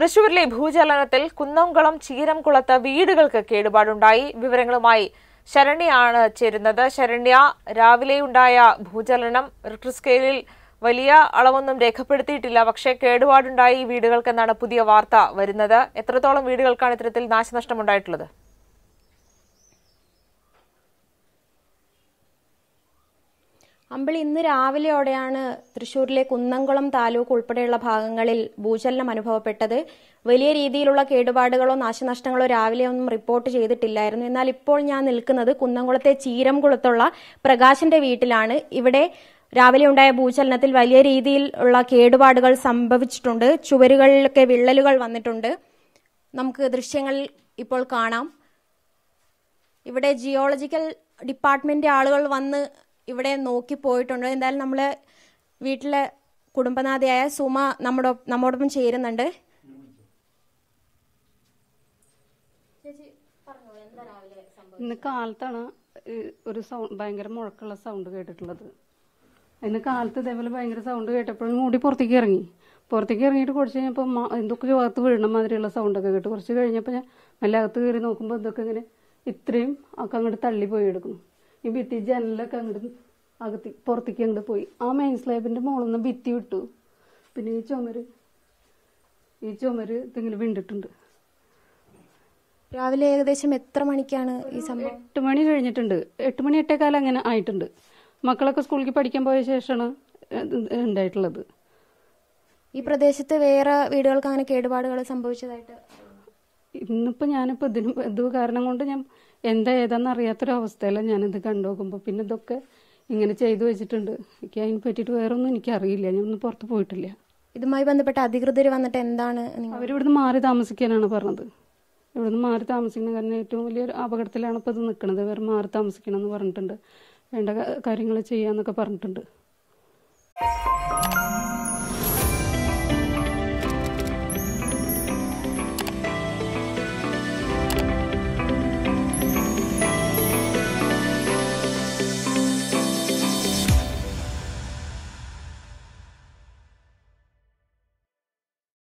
തൃശൂരിലെ ഭൂചലനത്തിൽ കുന്നംകുളം കുളത്ത് വീടുകൾക്ക് കേടുപാടുണ്ടായി വിവരങ്ങളുമായി ശരണ്യാണ് ചേരുന്നത് ശരണ്യ രാവിലെ ഉണ്ടായ ഭൂചലനം റിട്ടർ സ്കെയിലിൽ വലിയ അളവൊന്നും രേഖപ്പെടുത്തിയിട്ടില്ല പക്ഷേ കേടുപാടുണ്ടായി വീടുകൾക്കെന്നാണ് പുതിയ വാർത്ത വരുന്നത് എത്രത്തോളം വീടുകൾക്കാണ് ഇത്തരത്തിൽ നാശനഷ്ടമുണ്ടായിട്ടുള്ളത് അമ്പിളി ഇന്ന് രാവിലെയോടെയാണ് തൃശൂരിലെ കുന്നംകുളം താലൂക്ക് ഉൾപ്പെടെയുള്ള ഭാഗങ്ങളിൽ ഭൂചലനം അനുഭവപ്പെട്ടത് വലിയ രീതിയിലുള്ള കേടുപാടുകളോ നാശനഷ്ടങ്ങളോ രാവിലെ ഒന്നും റിപ്പോർട്ട് ചെയ്തിട്ടില്ലായിരുന്നു എന്നാൽ ഇപ്പോൾ ഞാൻ നിൽക്കുന്നത് കുന്നംകുളത്തെ ചീരംകുളത്തുള്ള പ്രകാശിന്റെ വീട്ടിലാണ് ഇവിടെ രാവിലെ ഉണ്ടായ ഭൂചലനത്തിൽ വലിയ രീതിയിൽ ഉള്ള കേടുപാടുകൾ സംഭവിച്ചിട്ടുണ്ട് ചുവരുകളിലൊക്കെ വിള്ളലുകൾ വന്നിട്ടുണ്ട് നമുക്ക് ദൃശ്യങ്ങൾ ഇപ്പോൾ കാണാം ഇവിടെ ജിയോളജിക്കൽ ഡിപ്പാർട്ട്മെന്റ് ആളുകൾ വന്ന് ഇവിടെ നോക്കി പോയിട്ടുണ്ട് എന്തായാലും നമ്മള് വീട്ടിലെ കുടുംബനാഥയായ സുമ നമ്മുടെ നമ്മോടൊപ്പം ചേരുന്നുണ്ട് ഇന്ന് കാലത്താണ് ഒരു സൗണ്ട് ഭയങ്കര മുഴക്കുള്ള സൗണ്ട് കേട്ടിട്ടുള്ളത് ഇന്ന് കാലത്ത് ഇതേപോലെ ഭയങ്കര സൗണ്ട് കേട്ടപ്പോഴും മൂടി പുറത്തേക്ക് ഇറങ്ങി പുറത്തേക്ക് ഇറങ്ങിയിട്ട് കുറച്ച് കഴിഞ്ഞപ്പോൾ എന്തൊക്കെ അകത്ത് വീഴുന്ന മാതിരിയുള്ള സൗണ്ടൊക്കെ കേട്ടു കുറച്ച് കഴിഞ്ഞപ്പോൾ ഞാൻ മെല്ലെ അകത്ത് കയറി നോക്കുമ്പോൾ ഇതൊക്കെ ഇങ്ങനെ ഇത്രയും ഒക്കെ അങ്ങോട്ട് തള്ളി പോയി എടുക്കുന്നു ഈ ഭിത്തി ജനലൊക്കെ അങ്ങോട്ട് അകത്ത് പുറത്തേക്ക് അങ്ങോട്ട് പോയി ആ മെയിൻ സ്ലാബിൻ്റെ മുകളിൽ നിന്ന് ഭിത്തി വിട്ടു പിന്നെ ഈ ചുമര് ഈ ചുമര് തെങ്ങിൽ വീണ്ടിട്ടുണ്ട് രാവിലെ ഏകദേശം എത്ര മണിക്കാണ് ഈ സമയം എട്ട് മണി കഴിഞ്ഞിട്ടുണ്ട് എട്ട് മണി എട്ടേക്കാലം അങ്ങനെ ആയിട്ടുണ്ട് മക്കളൊക്കെ സ്കൂളിലേക്ക് പഠിക്കാൻ പോയ ശേഷമാണ് ഉണ്ടായിട്ടുള്ളത് ഈ പ്രദേശത്ത് വേറെ വീടുകൾക്ക് അങ്ങനെ കേടുപാടുകൾ സംഭവിച്ചതായിട്ട് ഇന്നിപ്പോൾ ഞാനിപ്പോൾ ഇതിന് ഇത് കാരണം കൊണ്ട് ഞാൻ എന്താ അറിയാത്തൊരു അവസ്ഥയിലാണ് ഞാനിത് കണ്ടു നോക്കുമ്പോൾ പിന്നെ ഇതൊക്കെ ഇങ്ങനെ ചെയ്തു വെച്ചിട്ടുണ്ട് എനിക്ക് അതിനെ പറ്റിയിട്ട് വേറൊന്നും എനിക്കറിയില്ല ഞാനൊന്നും പുറത്ത് പോയിട്ടില്ല ഇതുമായി ബന്ധപ്പെട്ട് അധികൃതർ വന്നിട്ട് എന്താണ് അവരിവിടുന്ന് മാറി താമസിക്കാനാണ് പറഞ്ഞത് ഇവിടുന്ന് മാറി താമസിക്കണം കാരണം ഏറ്റവും വലിയൊരു അപകടത്തിലാണ് ഇപ്പോൾ ഇത് നിൽക്കുന്നത് വേറെ മാറി താമസിക്കണം എന്ന് പറഞ്ഞിട്ടുണ്ട് വേണ്ട കാര്യങ്ങൾ ചെയ്യാന്നൊക്കെ പറഞ്ഞിട്ടുണ്ട്